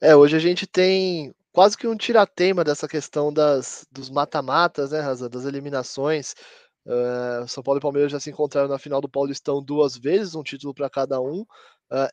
É, hoje a gente tem quase que um tiratema dessa questão das, dos mata-matas, né, Raza, das eliminações. Uh, São Paulo e Palmeiras já se encontraram na final do Paulistão duas vezes, um título para cada um, uh,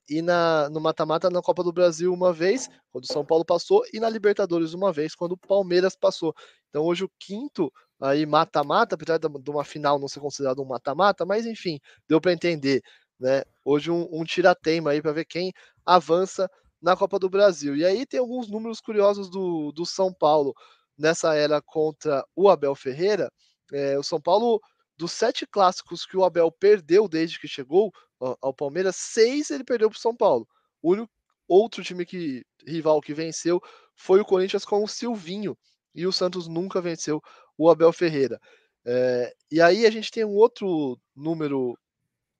e na, no mata-mata na Copa do Brasil uma vez, quando o São Paulo passou, e na Libertadores uma vez, quando o Palmeiras passou. Então hoje o quinto aí mata-mata, apesar de uma final não ser considerado um mata-mata, mas enfim, deu para entender. Né? Hoje um, um tiratema aí para ver quem avança na Copa do Brasil. E aí tem alguns números curiosos do, do São Paulo nessa era contra o Abel Ferreira. É, o São Paulo, dos sete clássicos que o Abel perdeu desde que chegou ao Palmeiras, seis ele perdeu para o São Paulo. O único, outro time que rival que venceu foi o Corinthians com o Silvinho. E o Santos nunca venceu o Abel Ferreira. É, e aí a gente tem um outro número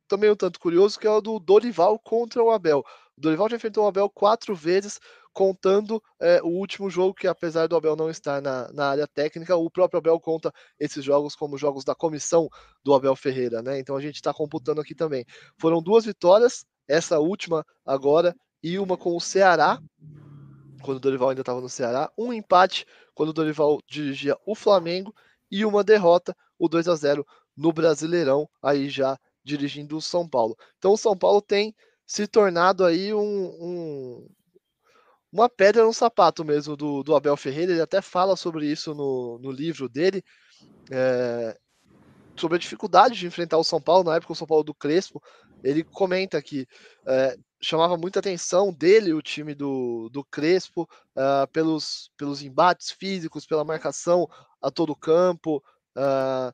também um tanto curioso, que é o do Dorival contra o Abel. Dorival já enfrentou o Abel quatro vezes, contando é, o último jogo, que apesar do Abel não estar na, na, área técnica, o próprio Abel conta esses jogos como jogos da comissão do Abel Ferreira, né? Então a gente está computando aqui também. Foram duas vitórias, essa última agora, e uma com o Ceará, quando o Dorival ainda estava no Ceará, um empate quando o Dorival dirigia o Flamengo, e uma derrota, o 2 a 0 no Brasileirão, aí já dirigindo o São Paulo. Então o São Paulo tem se tornado aí um, um uma pedra no sapato mesmo do, do, Abel Ferreira. Ele até fala sobre isso no, no livro dele, é, sobre a dificuldade de enfrentar o São Paulo, na época o São Paulo do Crespo. Ele comenta que é, chamava muita atenção dele o time do, do Crespo é, pelos, pelos embates físicos, pela marcação a todo campo. É,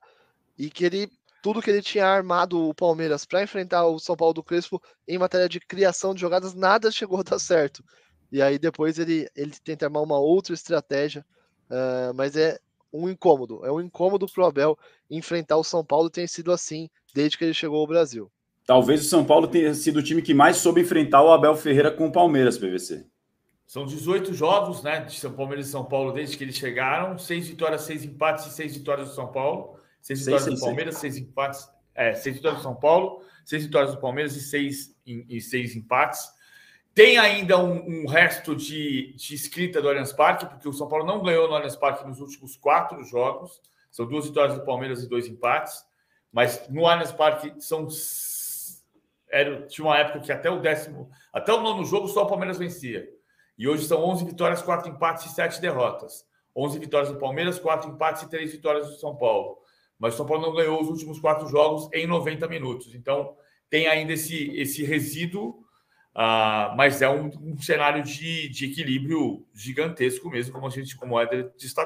e que ele tudo que ele tinha armado o Palmeiras para enfrentar o São Paulo do Crespo em matéria de criação de jogadas, nada chegou a dar certo. E aí depois ele, ele tenta armar uma outra estratégia, uh, mas é um incômodo. É um incômodo para o Abel enfrentar o São Paulo, tem sido assim desde que ele chegou ao Brasil. Talvez o São Paulo tenha sido o time que mais soube enfrentar o Abel Ferreira com o Palmeiras, PVC. São 18 jogos, né, de São Palmeiras e São Paulo desde que eles chegaram, seis vitórias, seis empates e seis vitórias do São Paulo. Seis vitórias seis, do Palmeiras, seis, seis empates. É, seis vitórias do São Paulo, seis vitórias do Palmeiras e seis, e, seis empates. Tem ainda um, um resto de, de, escrita do Allianz Parque, porque o São Paulo não ganhou no Allianz Parque nos últimos quatro jogos. São duas vitórias do Palmeiras e dois empates. Mas no Allianz Parque são era, tinha uma época que até o décimo, até o nono jogo só o Palmeiras vencia. E hoje são 11 vitórias, 4 empates e 7 derrotas. 11 vitórias do Palmeiras, 4 empates e 3 vitórias do São Paulo mas o São Paulo não ganhou os últimos quatro jogos em 90 minutos. Então, tem ainda esse, esse resíduo, uh, mas é um, um cenário de, de, equilíbrio gigantesco mesmo, como a gente, como o Éder destacou.